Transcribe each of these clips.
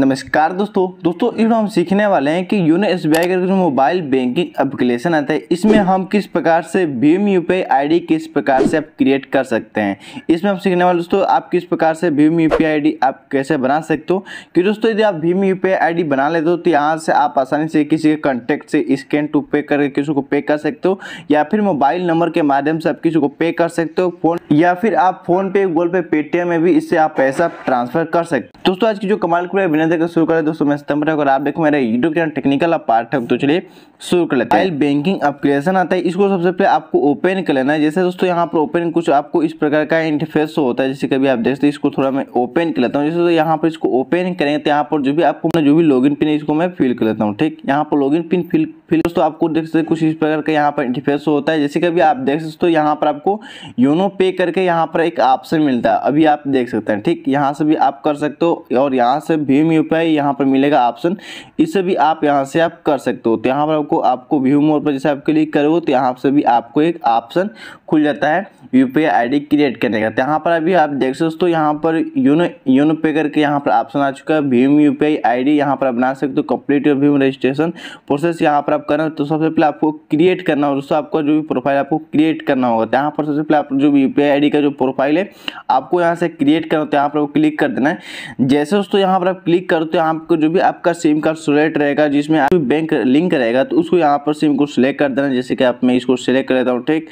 नमस्कार दोस्तों दोस्तों इस हम सीखने वाले हैं कि यूनो एस बी आई का मोबाइल बैंकिंग एप्लीकेशन आता है इसमें हम किस प्रकार से भीम यू पी आई किस प्रकार से आप क्रिएट कर सकते हैं इसमें हम सीखने वाले दोस्तों आप किस प्रकार से भीम यू पी आई आप कैसे बना सकते हो कि दोस्तों यदि आप भीम यू पी आई बना लेते हो तो यहाँ से आप आसानी से किसी के कॉन्टेक्ट से स्कैन टू पे करके किसी को पे कर सकते हो या फिर मोबाइल नंबर के माध्यम से आप किसी को पे कर सकते हो फोन या फिर आप फोन पे गूगल पे पेटीएम में भी इससे आप पैसा ट्रांसफर कर सकते हो दोस्तों आज की जो कमाल क्रिया बिना देखकर शुरू करें दोस्तों मैं रहा अगर आप देखो मेरा यूट्यूब चैनल टेक्निकल पार्ट है तो चलिए शुरू कर लेते हैं बैंकिंग अपग्रेशन आता है इसको सबसे पहले आपको ओपन कर लेना है जैसे दोस्तों यहाँ पर ओपन कुछ आपको इस प्रकार का इंटरफेस होता है जैसे कभी आप देखते हैं इसको थोड़ा मैं ओपन कर लेता हूँ जैसे तो यहाँ पर इसको ओपन करेंगे तो यहाँ पर जो भी आपको जो भी लॉग पिन है इसको मैं फिल कर लेता हूँ ठीक यहाँ पर लॉग पिन फिल फिर दोस्तों आपको देख सकते कुछ इस प्रकार का यहाँ पर इंटरफेस होता है जैसे कभी आप देख सकते हो यहाँ पर आपको योनो पे करके यहाँ पर एक ऑप्शन मिलता है अभी आप देख सकते हैं ठीक यहाँ से भी आप कर सकते हो और यहाँ से भीम यू पी आई यहाँ पर मिलेगा ऑप्शन इसे भी आप यहाँ से आप कर सकते हो तो यहाँ पर आपको आपको भीम मोड पर जैसे आप क्लिक करो तो यहाँ से भी आपको एक ऑप्शन खुल जाता है यू पी आई क्रिएट करने का तो यहाँ पर अभी आप देख सकते हो तो यहाँ पर यूनो यूनो पे करके यहाँ पर ऑप्शन आ चुका है भीम यू पी आई डी यहाँ पर आप बना सकते हो कंप्लीट योर भीम रजिस्ट्रेशन प्रोसेस यहाँ पर आप करना तो सबसे पहले आपको क्रिएट करना होगा दोस्तों आपको जो भी प्रोफाइल आपको क्रिएट करना होगा तो यहाँ पर सबसे पहले आप जो भी यू पी आई डी का जो प्रोफाइल है आपको यहाँ से क्रिएट करना होता है तो यहाँ पर क्लिक कर देना है जैसे दोस्तों यहाँ पर आप क्लिक करते हो आपको जो भी आपका सिम कार्ड सिलेक्ट रहेगा जिसमें आप बैंक लिंक रहेगा तो उसको यहाँ पर सिम को सिलेक्ट कर देना जैसे कि आप मैं इसको सिलेक्ट कर लेता हूँ ठीक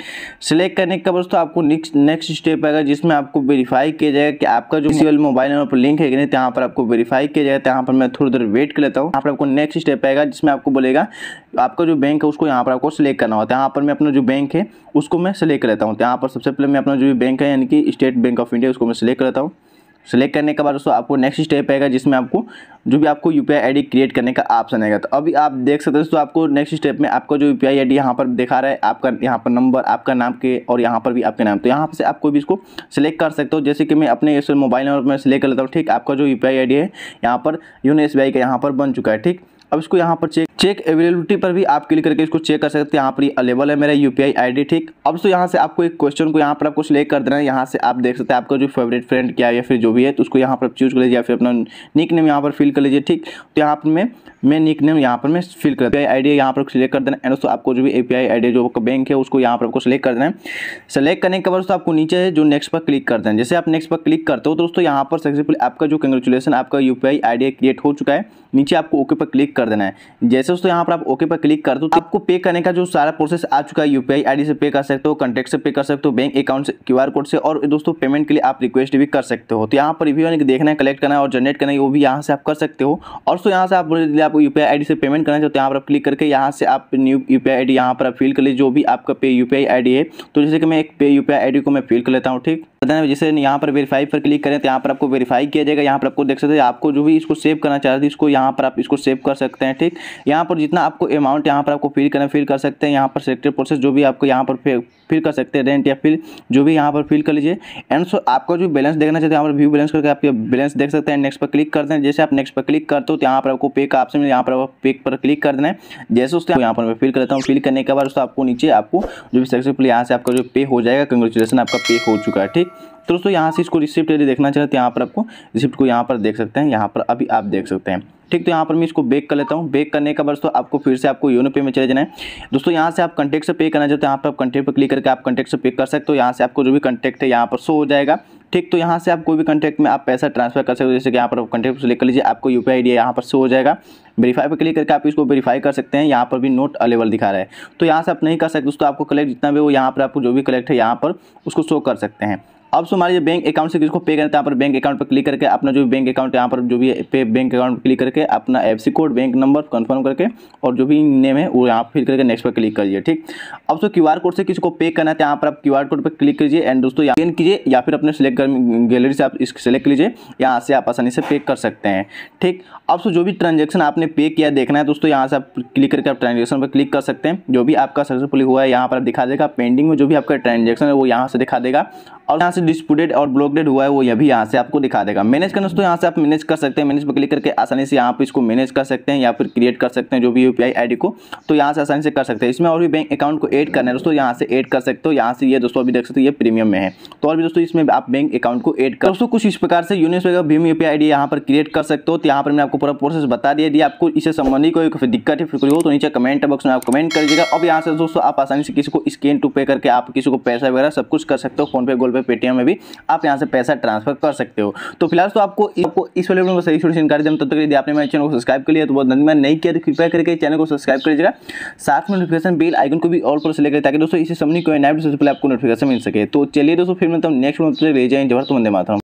सिलेक्ट करने के बाद दोस्तों आपको नेक्स्ट नेक्स्ट स्टेप आएगा जिसमें आपको वेरीफाई किया जाएगा कि आपका जो सिविल मोबाइल नंबर पर लिंक है कि नहीं तो यहाँ पर आपको वेरीफाई किया जाएगा तो यहाँ पर मैं थोड़ी देर वेट कर लेता हूँ यहाँ पर आपको नेक्स्ट स्टेप आएगा जिसमें आपको बोलेगा आपका जो बैंक है उसको यहाँ पर आपको सिलेक्ट करना होता है तो यहाँ पर मैं अपना जो बैंक है उसको मैं सिलेक्ट कर लेता हूँ यहाँ पर सबसे पहले मैं अपना जो भी बैंक है यानी कि स्टेट बैंक ऑफ इंडिया उसको मैं सिलेक्ट कर लेता हूँ सेलेक्ट करने के बाद दोस्तों आपको नेक्स्ट स्टेप आएगा जिसमें आपको जो भी आपको यू पी आई क्रिएट करने का ऑप्शन आएगा तो अभी आप देख सकते हो दोस्तों आपको नेक्स्ट स्टेप में आपका जो यू पी आई आई यहाँ पर दिखा रहा है आपका यहाँ पर नंबर आपका नाम के और यहाँ पर भी आपके नाम तो यहाँ से आप कोई भी इसको सेलेक्ट कर सकते हो जैसे कि मैं अपने मोबाइल नंबर में सेलेक्ट कर लेता हूँ ठीक आपका जो यू पी आई है यहाँ पर यूनो एस का यहाँ पर बन चुका है ठीक अब इसको यहाँ पर चेक चेक अवेलेबिलिटी पर भी आप क्लिक करके इसको चेक कर सकते हैं यहाँ पर अवेलेबल है मेरा यू पी ठीक अब तो यहाँ से आपको एक क्वेश्चन को यहाँ पर आपको सिलेक्ट कर देना है यहाँ से आप देख सकते हैं आपका जो फेवरेट फ्रेंड क्या है या फिर जो भी है तो उसको यहाँ पर चूज कर लीजिए या फिर अपना निक नेम यहाँ पर फिल कर लीजिए ठीक तो यहाँ पर मैं मैं निक नेम यहाँ पर मैं फिल कर यू आई डी यहाँ पर सिलेक्ट कर देना एंड दोस्तों आपको जो भी A P I I D जो आपका बैंक है उसको यहाँ पर आपको सिलेक्ट कर देना है सेलेक्ट करने के बाद दोस्तों आपको नीचे है जो नेक्स्ट पर क्लिक कर देना जैसे आप नेक्स्ट पर क्लिक करते हो तो दोस्तों यहाँ पर सक्सेसफुल आपका जो कंग्रेचुलेसन आपका यू पी आई क्रिएट हो चुका है नीचे आपको ओके पर क्लिक कर देना है जैसे दोस्तों यहाँ पर आप ओके पर क्लिक कर दो तो आपको पे करने का जो सारा प्रोसेस आ चुका है यूपीआई आईडी से पे कर सकते हो कॉन्टैक्ट से पे कर सकते हो बैंक अकाउंट से क्यूआर कोड से और दोस्तों पेमेंट के लिए आप रिक्वेस्ट भी कर सकते हो तो यहाँ पर रिव्यू यानी देखना है कलेक्ट करना है और जनरेट करना है वो भी यहाँ से आप कर सकते हो और सो यहाँ से आप बोले आपको यू पी से पेमेंट करना चाहते हो यहाँ पर आप क्लिक करके यहाँ से आप न्यू यू पी आई यहाँ पर आप फिल कर लीजिए जो भी आपका पे यू पी है तो जैसे कि मैं एक पे यू पी को मैं फिल कर लेता हूँ ठीक जैसे यहाँ पर वेरीफाई पर क्लिक करें तो यहाँ पर आपको वेरीफाई किया जाएगा यहाँ पर आपको देख सकते हैं आपको जो भी इसको सेव करना चाहते हैं इसको यहाँ पर आप इसको सेव कर सकते हैं ठीक यहाँ पर जितना आपको अमाउंट यहाँ पर आपको फिल करना फिल कर सकते हैं यहाँ पर सिलेक्टेड प्रोसेस जो भी आपको यहाँ पर फिल कर सकते हैं रेंट या फिर जो भी यहाँ पर फिल कर लीजिए एंड सो आपका जो बैलेंस देखना चाहते हैं यहाँ पर व्यू बैलेंस करके आप बैलेंस देख सकते हैं नेक्स्ट पर क्लिक करते हैं जैसे आप नेक्स्ट पर क्लिक करते हो तो यहाँ पर आपको पे का ऑप्शन यहाँ पर पे पर क्लिक कर देना है जैसे उसके यहाँ पर मैं फिल करता हूँ फिल करने के बाद उसको आपको नीचे आपको जो भी सक्सेसफुल यहाँ से आपका जो पे हो जाएगा कंग्रेचुलेसन आपका पे हो चुका है ठीक तो दोस्तों यहाँ से इसको रिसिप्ट यदि देखना चाहते हैं यहाँ पर आपको रिसिप्ट को यहाँ पर देख सकते हैं यहाँ पर अभी आप देख सकते हैं ठीक तो यहाँ पर मैं इसको बेक कर लेता हूँ बेक करने का बस तो आपको फिर से आपको योनो पे में चले जाना है दोस्तों यहाँ से आप कंटेक्ट से पे करना चाहते हो यहाँ पर आप कंटेक्ट पर क्लिक करके आप कंटेक्ट से पे कर सकते हो यहाँ से आपको जो भी कंटेक्ट है यहाँ पर शो हो जाएगा ठीक तो यहाँ से आप कोई भी कंटेक्ट में आप पैसा ट्रांसफर कर सकते हो जैसे कि यहाँ पर कंटेक्ट सेलेक्ट कर लीजिए आपको यू पी आई डी यहाँ पर शो हो जाएगा वेरीफाई पर क्लिक करके आप इसको वेरीफाई कर सकते हैं यहाँ पर भी नोट अवेलेबल दिखा रहा है तो यहाँ से आप नहीं कर सकते दोस्तों आपको कलेक्ट जितना भी वो यहाँ पर आपको जो भी कलेक्ट है यहाँ पर उसको शो कर सकते हैं अब सो हमारे बैंक अकाउंट से किसको पे करना है यहाँ पर बैंक अकाउंट पर क्लिक करके अपना जो भी बैंक अकाउंट यहाँ पर जो भी पे बैंक अकाउंट पर क्लिक करके अपना F code bank number confirm करके और जो भी नेम है वो यहाँ फिर करके नेक्स्ट पर क्लिक करिए ठीक अब सो क्यू कोड से किसी को पे करना है तो यहाँ पर आप क्यू कोड पर क्लिक कीजिए एंड दोस्तों यहाँ कीजिए या फिर अपने सेलेक्ट गैलरी से आप इस सेलेक्ट लीजिए यहाँ से आप आसानी से पे कर सकते हैं ठीक अब सो जो भी ट्रांजेक्शन आपने पे किया देखना है दोस्तों यहाँ से आप क्लिक करके आप ट्रांजेक्शन पर क्लिक कर सकते हैं जो भी आपका सक्सेसफुल हुआ है यहाँ पर दिखा देगा पेंडिंग में जो भी आपका ट्रांजेक्शन है वो यहाँ से दिखा देगा और यहाँ से डिस्प्यूटेड और ब्लॉकडेड हुआ है वो ये भी यहाँ से आपको दिखा देगा मैनेज करना दोस्तों यहाँ से आप मैनेज कर सकते हैं मैनेज पर क्लिक करके आसानी से यहाँ पर इसको मैनेज कर सकते हैं या फिर क्रिएट कर सकते हैं जो भी यू पी को तो यहाँ से आसानी से कर सकते हैं इसमें और भी बैंक अकाउंट को एड करना है दोस्तों यहाँ से एड कर सकते हो यहाँ से ये दोस्तों अभी देख सकते हो ये प्रीमियम में है तो और भी दोस्तों इसमें आप बैंक अकाउंट को एड कर दोस्तों कुछ इस प्रकार से यूनिस वगैरह भीम यू पी आई पर क्रिएट कर सकते हो तो यहाँ पर मैंने आपको पूरा प्रोसेस बता दिया यदि आपको इसे संबंधी कोई दिक्कत है फिर कोई हो तो नीचे कमेंट बॉक्स में आप कमेंट कर दीजिएगा अब यहाँ से दोस्तों आप आसानी से किसी को स्कैन टू पे करके आप किसी को पैसा वगैरह सब कुछ कर सकते हो फोनपे गूगल पे पेटीएम में भी आप यहाँ से पैसा ट्रांसफर कर सकते हो तो फिलहाल तो आपको आपको इस वाले में सही छोटी जानकारी दें तब तक यदि आपने मेरे चैनल को सब्सक्राइब कर लिया तो बहुत धन्यवाद नहीं किया तो कृपया करके चैनल को सब्सक्राइब कर लीजिएगा साथ में नोटिफिकेशन बिल आइकन को भी ऑल पर सिलेक्ट करें ताकि दोस्तों इसे समझ कोई नाइट सबसे पहले आपको नोटिफिकेशन मिल सके तो चलिए दोस्तों फिर मतलब नेक्स्ट मंथ ले जाएंगे जबर तो वंदे मातरम